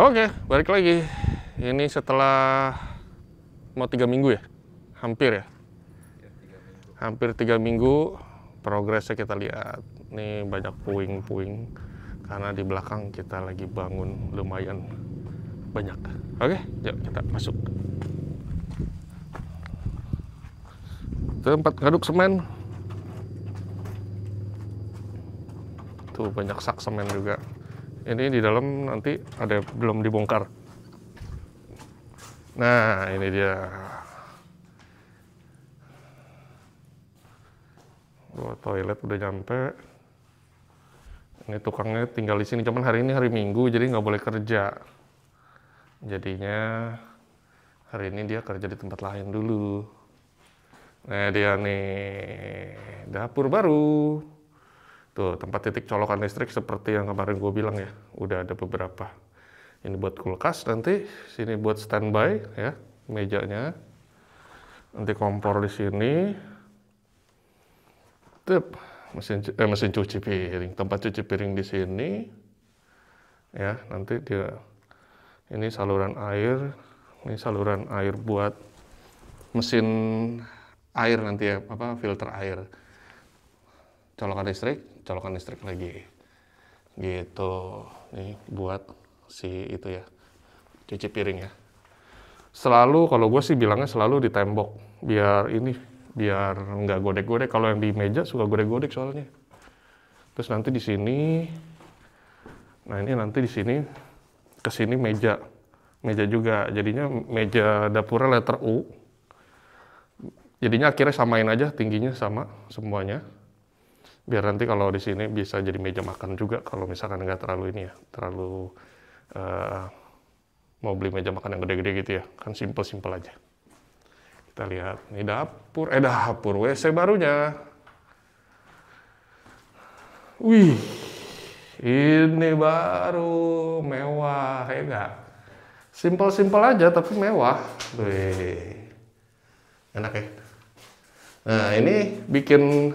Oke, balik lagi. Ini setelah mau tiga minggu ya, hampir ya, hampir tiga minggu. Progresnya kita lihat. Nih banyak puing-puing karena di belakang kita lagi bangun lumayan banyak. Oke, yuk kita masuk. Tempat ngaduk semen. Tuh banyak sak semen juga ini di dalam nanti ada belum dibongkar nah ini dia Dua toilet udah nyampe ini tukangnya tinggal di sini cuman hari ini hari minggu jadi nggak boleh kerja jadinya hari ini dia kerja di tempat lain dulu nah dia nih dapur baru Tuh, tempat titik colokan listrik seperti yang kemarin gue bilang ya, udah ada beberapa. Ini buat kulkas nanti, sini buat standby ya, mejanya. Nanti kompor di sini. Tip, mesin eh, mesin cuci piring, tempat cuci piring di sini. Ya, nanti dia ini saluran air, ini saluran air buat mesin air nanti ya, apa filter air colokan listrik colokan listrik lagi gitu nih buat si itu ya cuci piring ya selalu kalau gue sih bilangnya selalu di tembok biar ini biar nggak godek-godek kalau yang di meja suka godek-godek soalnya terus nanti di sini nah ini nanti di sini ke sini meja meja juga jadinya meja dapurnya letter U jadinya akhirnya samain aja tingginya sama semuanya biar nanti kalau di sini bisa jadi meja makan juga kalau misalkan nggak terlalu ini ya terlalu uh, mau beli meja makan yang gede-gede gitu ya kan simple-simple aja kita lihat ini dapur eh dapur WC barunya wih ini baru mewah ya enggak simple-simple aja tapi mewah wih enak ya nah ini bikin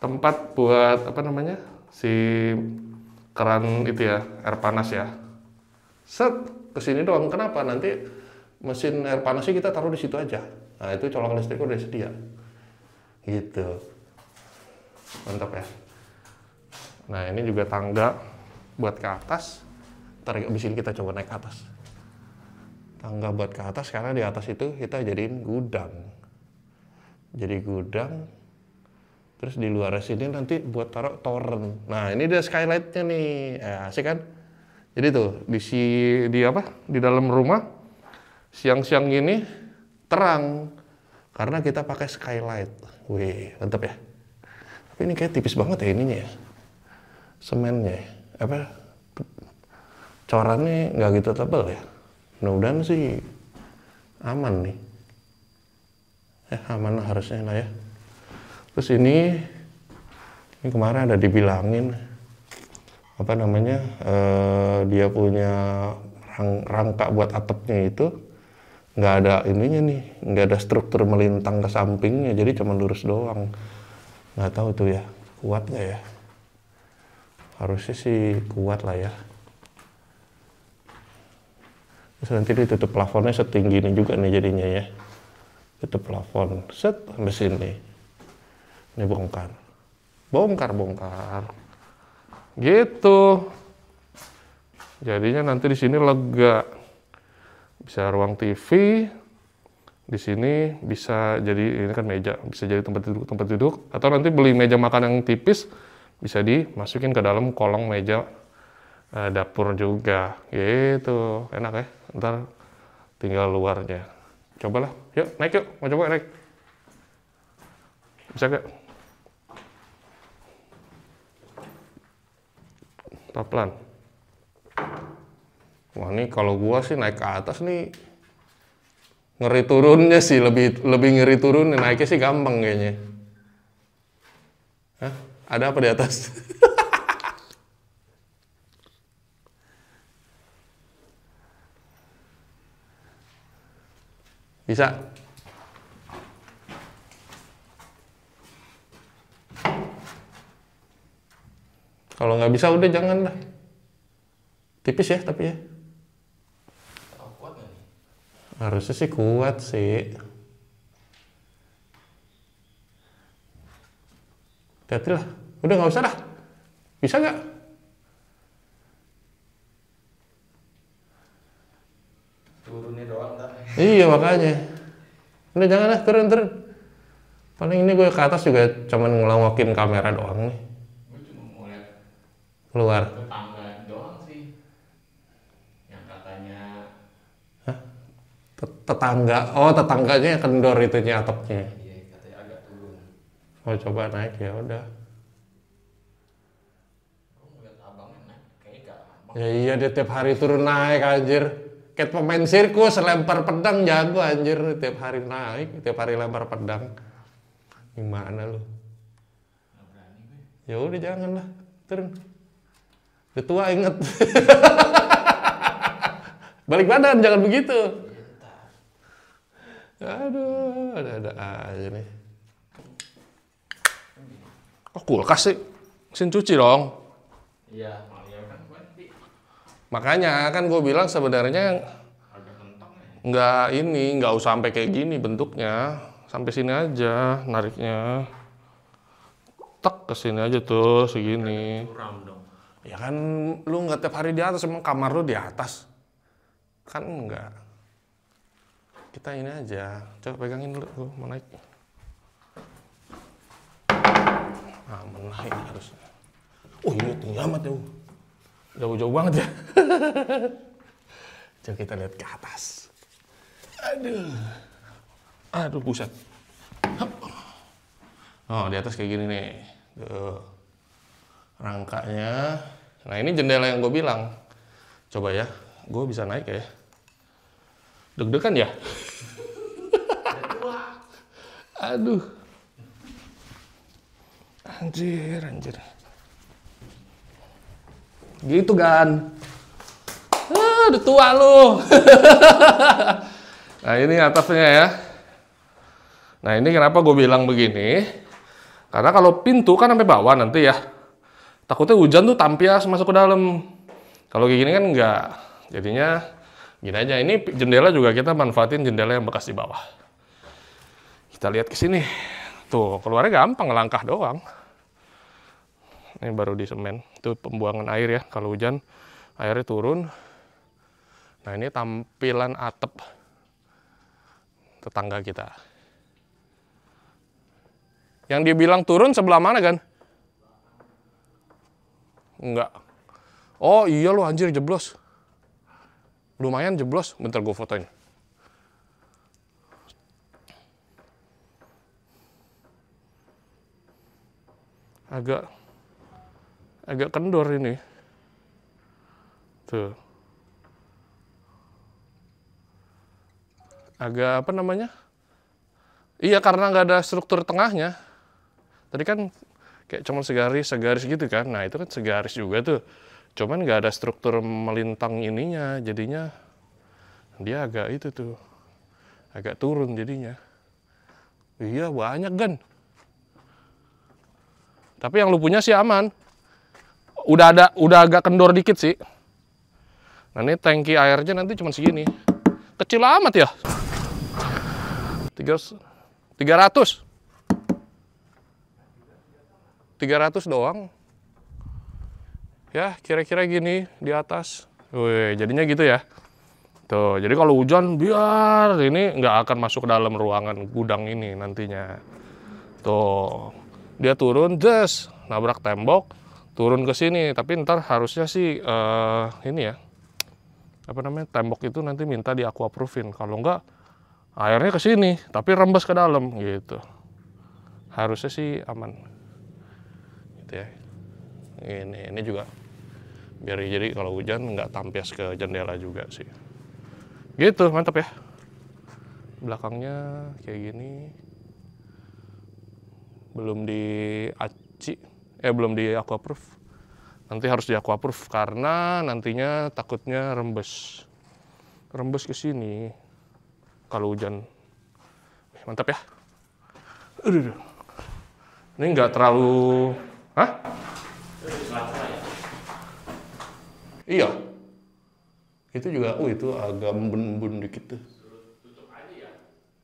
tempat buat apa namanya si keran itu ya air panas ya set kesini doang kenapa nanti mesin air panasnya kita taruh di situ aja nah itu colokan listrik udah sedia gitu mantap ya nah ini juga tangga buat ke atas tarik ntar ini kita coba naik ke atas tangga buat ke atas karena di atas itu kita jadiin gudang jadi gudang Terus di luar sini nanti buat taruh toren. Nah, ini dia skylightnya nih. Eh, asik kan? Jadi tuh di si di apa? Di dalam rumah siang-siang gini terang karena kita pakai skylight. Wih, mantap ya. Tapi ini kayak tipis banget ya ininya ya. Semennya. Ya. Apa? Corannya nggak gitu tebal ya. Mudah-mudahan sih aman nih. Eh, aman lah harusnya lah ya terus ini ini kemarin ada dibilangin apa namanya eh, dia punya rang, rangka buat atapnya itu nggak ada ininya nih nggak ada struktur melintang ke sampingnya jadi cuma lurus doang nggak tahu tuh ya kuat nggak ya harusnya sih kuat lah ya terus nanti ditutup plafonnya setinggi ini juga nih jadinya ya tutup plafon set sampai sini ini bongkar bongkar bongkar gitu jadinya nanti di sini lega bisa ruang TV di sini bisa jadi ini kan meja bisa jadi tempat duduk tempat duduk atau nanti beli meja makan yang tipis bisa dimasukin ke dalam kolong meja eh, dapur juga gitu enak ya ntar tinggal luarnya cobalah yuk naik yuk mau coba naik bisa nggak? taplak Wah ini kalau gua sih naik ke atas nih ngeri turunnya sih lebih lebih ngeri turun naiknya sih gampang kayaknya. Hah? Ada apa di atas? Bisa? Kalau nggak bisa udah jangan lah. Tipis ya tapi ya. Harusnya sih kuat sih. hati lah. Udah nggak usah lah. Bisa nggak? Turunnya doang ntar. Iya makanya. Udah jangan lah turun turun. Paling ini gue ke atas juga cuman ngelawakin kamera doang nih keluar tetangga doang sih yang katanya Hah? tetangga oh tetangganya kendor itunya atapnya iya katanya agak turun oh coba naik ya udah Ya iya dia tiap hari turun naik anjir. Kayak pemain sirkus lempar pedang jago anjir tiap hari naik, tiap hari lempar pedang. Gimana lu? Ya udah jangan lah. Turun. Ketua inget. Balik badan, jangan begitu. Aduh, ada-ada aja nih. Kok oh, kulkas sih? Mesin cuci dong. Iya, kan Makanya kan gue bilang sebenarnya ya? nggak ini, nggak usah sampai kayak gini bentuknya. Sampai sini aja nariknya. Tek ke sini aja tuh segini. Ya kan lu nggak tiap hari di atas, emang kamar lu di atas. Kan enggak. Kita ini aja, coba pegangin dulu, lu mau naik. Nah, menaik harus. Oh ini tinggi amat ya Jauh-jauh banget ya. Coba kita lihat ke atas. Aduh. Aduh, pusat. Oh, di atas kayak gini nih. Tuh rangkanya. Nah ini jendela yang gue bilang. Coba ya, gue bisa naik ya. Deg-degan ya. Aduh. Anjir, anjir. Gitu kan. udah tua lu. nah ini atasnya ya. Nah ini kenapa gue bilang begini. Karena kalau pintu kan sampai bawah nanti ya takutnya hujan tuh tampias masuk ke dalam kalau kayak gini kan enggak jadinya gini aja ini jendela juga kita manfaatin jendela yang bekas di bawah kita lihat ke sini tuh keluarnya gampang langkah doang ini baru di semen itu pembuangan air ya kalau hujan airnya turun nah ini tampilan atap tetangga kita yang dibilang turun sebelah mana kan Enggak. Oh iya lu anjir jeblos. Lumayan jeblos. Bentar gue fotoin. Agak agak kendor ini. Tuh. Agak apa namanya? Iya karena nggak ada struktur tengahnya. Tadi kan kayak cuman segaris segaris gitu kan nah itu kan segaris juga tuh cuman nggak ada struktur melintang ininya jadinya dia agak itu tuh agak turun jadinya iya banyak kan tapi yang lu punya sih aman udah ada udah agak kendor dikit sih nah ini tangki airnya nanti cuma segini kecil amat ya 300 300 300 doang. Ya, kira-kira gini di atas. Wih, jadinya gitu ya. Tuh, jadi kalau hujan biar ini nggak akan masuk ke dalam ruangan gudang ini nantinya. Tuh, dia turun, des, nabrak tembok, turun ke sini. Tapi ntar harusnya sih uh, ini ya, apa namanya tembok itu nanti minta di aqua proofin. Kalau nggak, airnya ke sini, tapi rembes ke dalam gitu. Harusnya sih aman gitu ya ini ini juga biar jadi kalau hujan nggak tampias ke jendela juga sih gitu mantap ya belakangnya kayak gini belum di aci eh belum di proof nanti harus di proof karena nantinya takutnya rembes rembes ke sini kalau hujan mantap ya ini nggak terlalu Hah? Iya. Itu juga, oh itu agak membun-bun dikit tuh.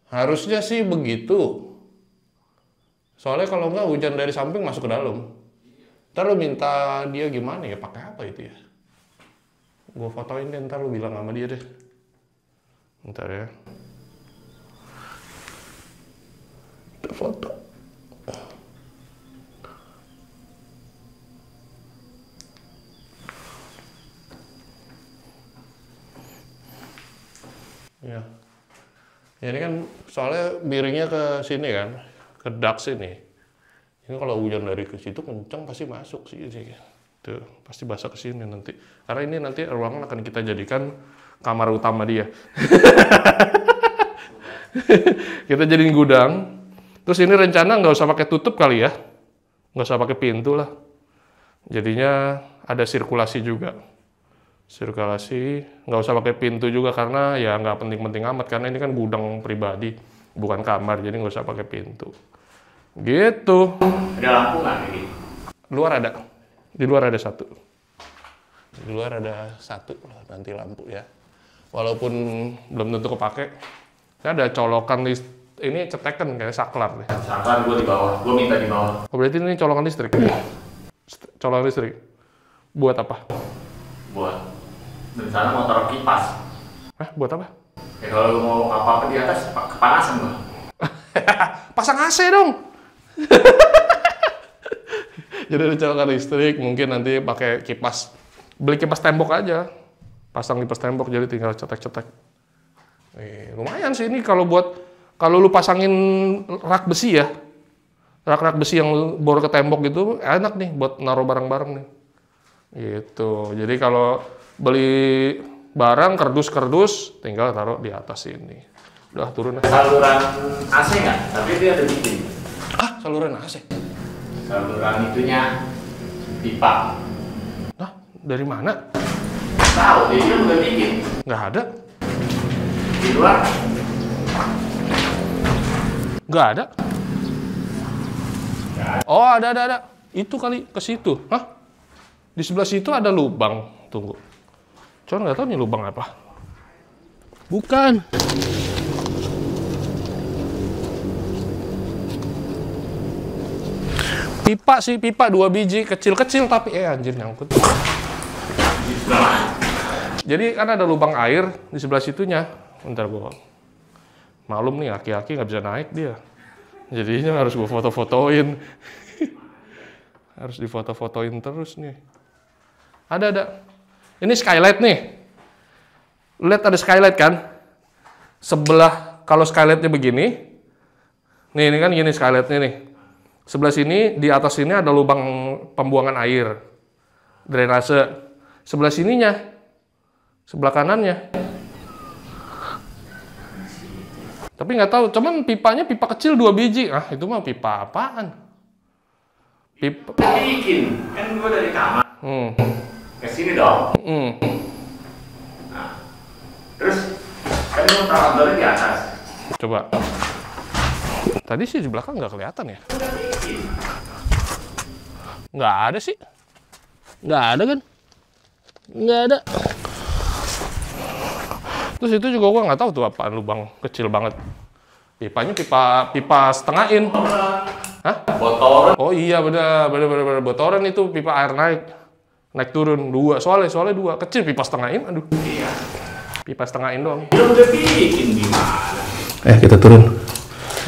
Harusnya sih begitu. Soalnya kalau enggak hujan dari samping masuk ke dalam. Ntar lu minta dia gimana ya, pakai apa itu ya? Gue fotoin deh, ntar lu bilang sama dia deh. Ntar ya. Kita foto. Ya. ini kan soalnya miringnya ke sini kan, ke dark sini. Ini kalau hujan dari ke situ kenceng pasti masuk sih sih. Tuh, pasti basah ke sini nanti. Karena ini nanti ruangan akan kita jadikan kamar utama dia. kita jadiin gudang. Terus ini rencana nggak usah pakai tutup kali ya, nggak usah pakai pintu lah. Jadinya ada sirkulasi juga sirkulasi nggak usah pakai pintu juga karena ya nggak penting-penting amat karena ini kan gudang pribadi bukan kamar jadi nggak usah pakai pintu gitu ada lampu nggak ini luar ada di luar ada satu di luar ada satu nanti lampu ya walaupun belum tentu kepake saya ada colokan list ini cetekan kayak saklar nih saklar gue di bawah gue minta di bawah oh, berarti ini colokan listrik colokan listrik buat apa buat misalnya mau taruh kipas Hah, buat apa? Ya kalau lu mau apa-apa di atas, kepanasan lah. Pasang AC dong. Jadi lu listrik, mungkin nanti pakai kipas. Beli kipas tembok aja. Pasang kipas tembok, jadi tinggal cetek-cetek. Eh, lumayan sih ini kalau buat kalau lu pasangin rak besi ya, rak-rak besi yang bor ke tembok gitu enak nih buat naruh barang-barang nih. Gitu. Jadi kalau beli barang kerdus-kerdus tinggal taruh di atas ini udah turun saluran AC nggak tapi dia ada di sini ah saluran AC saluran itunya pipa nah dari mana tahu dia bilang udah bikin nggak ada di luar nggak ada Oh, ada ada ada. Itu kali ke situ. Hah? Di sebelah situ ada lubang. Tunggu. Cuman nggak tahu nih lubang apa. Bukan. Pipa sih, pipa dua biji, kecil-kecil tapi eh anjir nyangkut. Jadi kan ada lubang air di sebelah situnya. Bentar gua. Malum nih laki-laki nggak bisa naik dia. Jadinya harus gua foto-fotoin. harus difoto-fotoin terus nih. Ada ada ini skylight nih. Lihat ada skylight kan? Sebelah kalau skylightnya begini, nih ini kan gini skylightnya nih. Sebelah sini di atas sini ada lubang pembuangan air, drainase. Sebelah sininya, sebelah kanannya. Tapi nggak tahu, cuman pipanya pipa kecil dua biji. Ah, itu mah pipa apaan? Pipa. kan gue dari kamar. Hmm ke sini dong. Mm. Nah, terus kan mau taruh dulu di atas. Coba. Tadi sih di belakang nggak kelihatan ya? Nggak ada sih. Nggak ada kan? Nggak ada. Terus itu juga gua nggak tahu tuh apaan lubang kecil banget. Pipanya pipa pipa setengah in. Hah? Botoran. Oh iya benar benar benar botoran itu pipa air naik naik turun dua soalnya soalnya dua kecil pipa setengahin aduh iya. pipa setengahin dong eh kita turun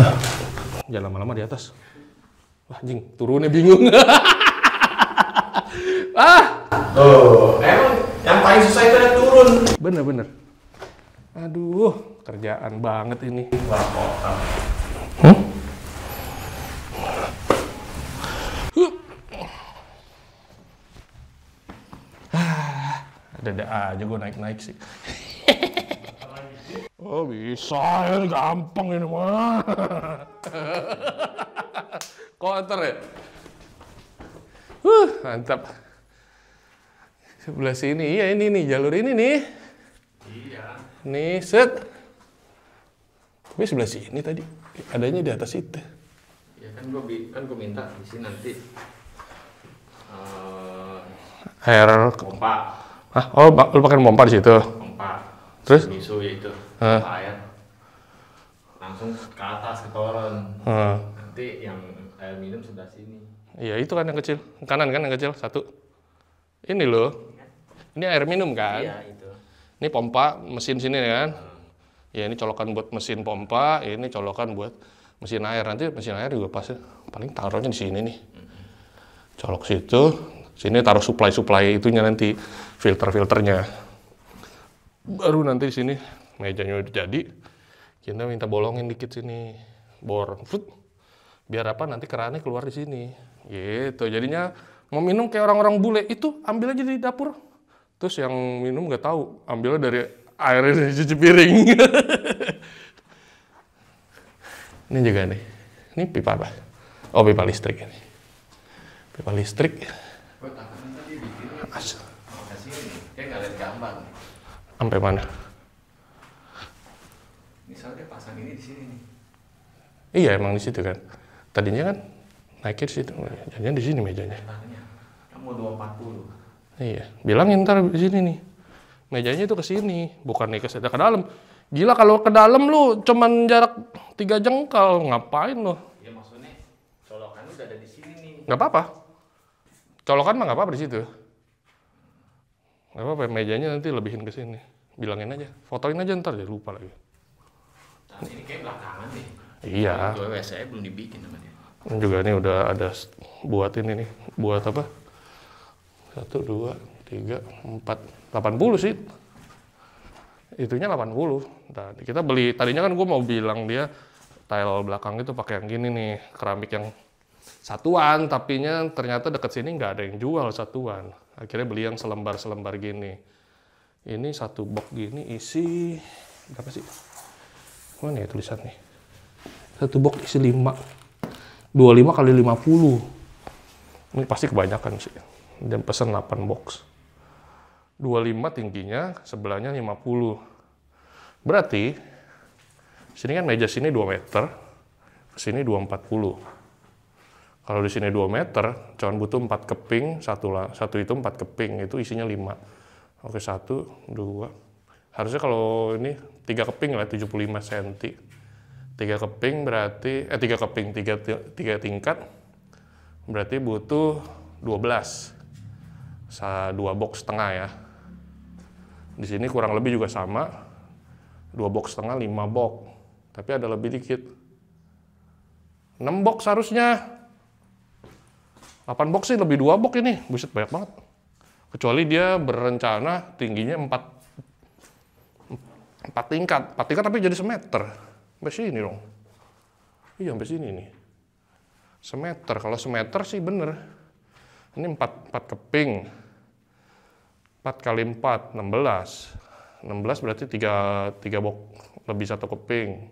ah. jangan lama-lama di atas wah jing turunnya bingung ah tuh emang yang paling susah itu naik turun bener-bener aduh kerjaan banget ini Dada aja ah, gue naik-naik sih. oh bisa ya, gampang ini mah. Kotor ya? Huh, mantap. Sebelah sini, iya ini nih, jalur ini nih. Iya. Nih, set. Tapi sebelah sini tadi, adanya di atas itu. Ya kan gue kan gua minta di sini nanti. Uh, air pompa ah, Oh, lu pakai pompa di situ? Pompa. Terus? Misu itu. Uh. Air. Langsung ke atas ke toren. Uh. Nanti yang air minum sudah sini. Iya, itu kan yang kecil. Kanan kan yang kecil, satu. Ini loh. Ini air minum kan? Iya, itu. Ini pompa mesin sini ya kan? Hmm. Ya, ini colokan buat mesin pompa, ini colokan buat mesin air. Nanti mesin air juga pasti ya. paling taruhnya di sini nih. Hmm. Colok situ, Sini taruh supply-supply itunya nanti filter-filternya. Baru nanti di sini mejanya udah jadi, kita minta bolongin dikit sini, bor, Fut. biar apa nanti kerannya keluar di sini. Gitu. Jadinya mau minum kayak orang-orang bule itu ambil aja di dapur. Terus yang minum nggak tahu, ambilnya dari airnya cuci piring. ini juga nih, ini pipa apa? Oh pipa listrik ini. Pipa listrik asal sampai mana misalnya pasang ini di sini nih iya emang di situ kan tadinya kan naikin di situ jadinya di sini mejanya kamu puluh. iya bilangin ntar di sini nih mejanya itu ke sini bukan nih ke ke dalam gila kalau ke dalam lu cuman jarak tiga jengkal ngapain lu? iya maksudnya colokan udah ada di sini nih nggak apa-apa colokan mah nggak apa-apa di situ apa-apa mejanya nanti lebihin ke sini bilangin aja fotoin aja ntar deh lupa lagi Tapi ini kayak belakangan deh iya gue saya belum dibikin sama dia juga nih udah ada buat ini nih buat apa satu dua tiga empat delapan puluh sih itunya 80 nah, kita beli tadinya kan gue mau bilang dia tile belakang itu pakai yang gini nih keramik yang satuan tapi ternyata deket sini nggak ada yang jual satuan akhirnya beli yang selembar selembar gini ini satu box gini isi berapa sih mana ya tulisan nih satu box isi lima dua 25 kali lima puluh. ini pasti kebanyakan sih dan pesen 8 box 25 tingginya sebelahnya 50 berarti sini kan meja sini 2 meter sini 240 kalau di sini 2 meter, cuman butuh 4 keping, satu, lah, satu itu 4 keping, itu isinya 5. Oke, 1, 2. Harusnya kalau ini 3 keping lah, 75 cm. 3 keping berarti, eh 3 keping, 3, 3 tingkat, berarti butuh 12. Sa 2 box setengah ya. Di sini kurang lebih juga sama, 2 box setengah, 5 box. Tapi ada lebih dikit. 6 box harusnya, 8 box sih, lebih dua box ini. Buset, banyak banget. Kecuali dia berencana tingginya 4, 4 tingkat. 4 tingkat tapi jadi semeter. Sampai sini dong. Iya, sampai sini nih. Semeter. Kalau semeter sih bener. Ini 4, 4 keping. 4 kali 4, 16. 16 berarti 3, 3 box lebih satu keping.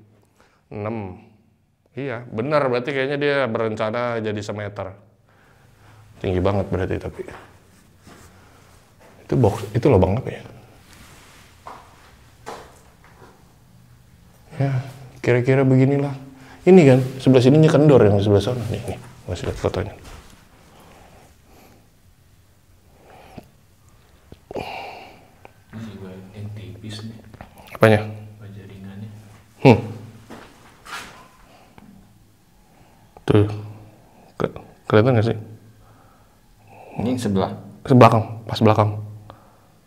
6. Iya, bener berarti kayaknya dia berencana jadi semeter tinggi banget berarti tapi itu box itu lubang apa ya ya kira-kira beginilah ini kan sebelah sininya kendor yang sebelah sana nih nih masih lihat fotonya apanya hmm tuh kelihatan nggak sih ini sebelah. Sebelakang, pas belakang.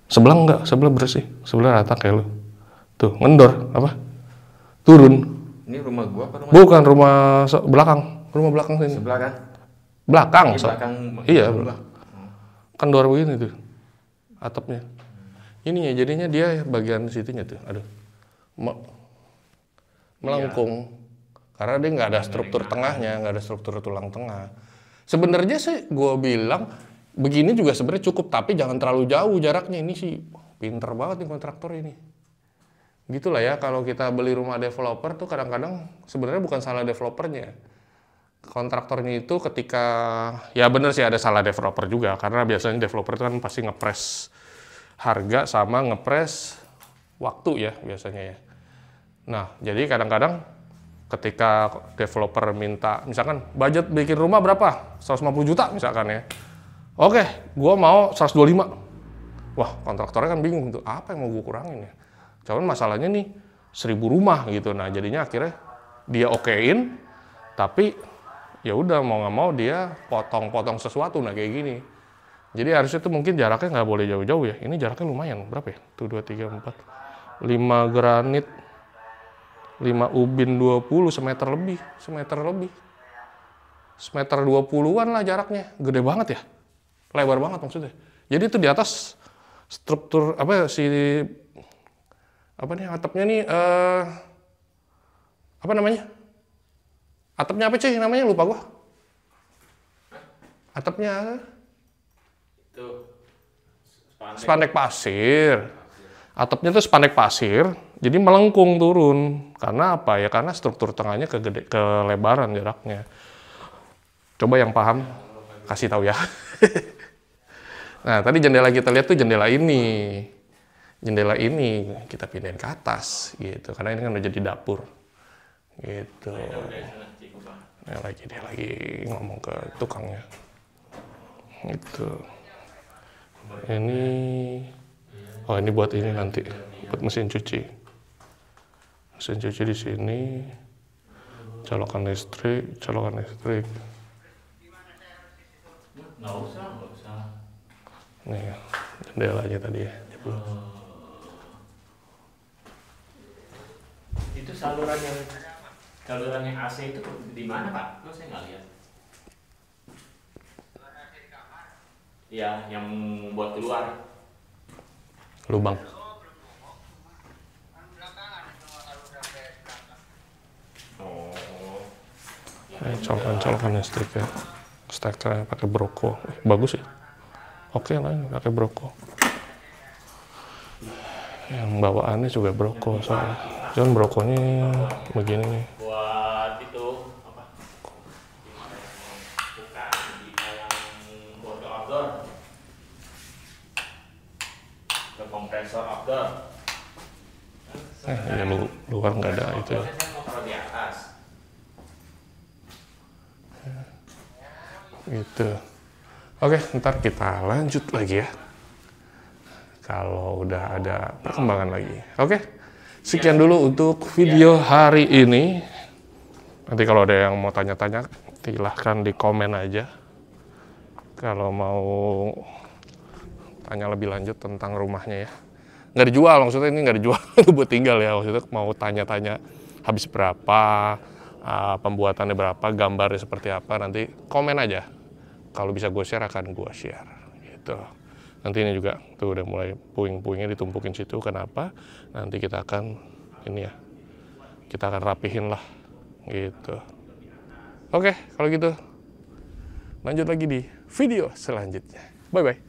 Sebelah enggak, sebelah bersih, sebelah rata kayak lu. Tuh, ngendor apa? Turun. Ini rumah gua apa rumah? Bukan itu? rumah se- belakang, rumah belakang sini. Sebelah kan? Belakang. Ini belakang. So- iya, belakang. Hmm. Kendor begini tuh. Atapnya. Ini ya jadinya dia ya, bagian situnya tuh. Aduh. Me- melengkung. Iya. Karena dia nggak ada iya, struktur tengahnya, nggak ada struktur tulang tengah. Sebenarnya sih gue bilang begini juga sebenarnya cukup tapi jangan terlalu jauh jaraknya ini sih pinter banget nih kontraktor ini gitulah ya kalau kita beli rumah developer tuh kadang-kadang sebenarnya bukan salah developernya kontraktornya itu ketika ya bener sih ada salah developer juga karena biasanya developer itu kan pasti ngepres harga sama ngepres waktu ya biasanya ya nah jadi kadang-kadang ketika developer minta misalkan budget bikin rumah berapa 150 juta misalkan ya Oke, okay, gue mau 125. Wah, kontraktornya kan bingung tuh, apa yang mau gue kurangin ya? Cuman masalahnya nih, seribu rumah gitu. Nah, jadinya akhirnya dia okein, tapi ya udah mau nggak mau dia potong-potong sesuatu nah kayak gini. Jadi harusnya itu mungkin jaraknya nggak boleh jauh-jauh ya. Ini jaraknya lumayan, berapa ya? Tuh, dua, tiga, empat. 5 granit, 5 ubin 20 semeter lebih, semeter lebih. Semeter 20-an lah jaraknya, gede banget ya. Lebar banget maksudnya. Jadi itu di atas struktur apa ya, si apa nih atapnya nih uh, apa namanya? Atapnya apa sih namanya lupa gua. Atapnya itu spandek, spandek pasir. Atapnya tuh spandek pasir, jadi melengkung turun. Karena apa ya? Karena struktur tengahnya kegede, kelebaran jaraknya. Coba yang paham kasih tahu ya. Nah, tadi jendela kita lihat tuh jendela ini. Jendela ini kita pindahin ke atas gitu. Karena ini kan udah jadi dapur. Gitu. Nah, lagi dia lagi ngomong ke tukangnya. Gitu. Ini Oh, ini buat ini nanti. Buat mesin cuci. Mesin cuci di sini. Colokan listrik, colokan listrik. Nih, iya, jendelanya tadi ya. Oh. Itu saluran yang saluran yang AC itu di mana Pak? Lo saya nggak lihat. Ya, yang buat keluar. Lubang. Oh. Ini colkan-colkan ya stiker. pakai broko. Eh, bagus ya oke okay lah pakai broko yang bawaannya juga broko soalnya cuman brokonya begini nih buat itu apa bukan yang outdoor ke kompresor outdoor eh ya lu luar nggak ada itu ya Oke, ntar kita lanjut lagi ya. Kalau udah ada perkembangan lagi. Oke, sekian dulu untuk video hari ini. Nanti kalau ada yang mau tanya-tanya, silahkan di komen aja. Kalau mau tanya lebih lanjut tentang rumahnya ya. Nggak dijual, maksudnya ini nggak dijual, buat tinggal ya. Maksudnya mau tanya-tanya habis berapa, ah, pembuatannya berapa, gambarnya seperti apa, nanti komen aja kalau bisa gue share akan gue share gitu nanti ini juga tuh udah mulai puing-puingnya ditumpukin situ kenapa nanti kita akan ini ya kita akan rapihin lah gitu oke kalau gitu lanjut lagi di video selanjutnya bye bye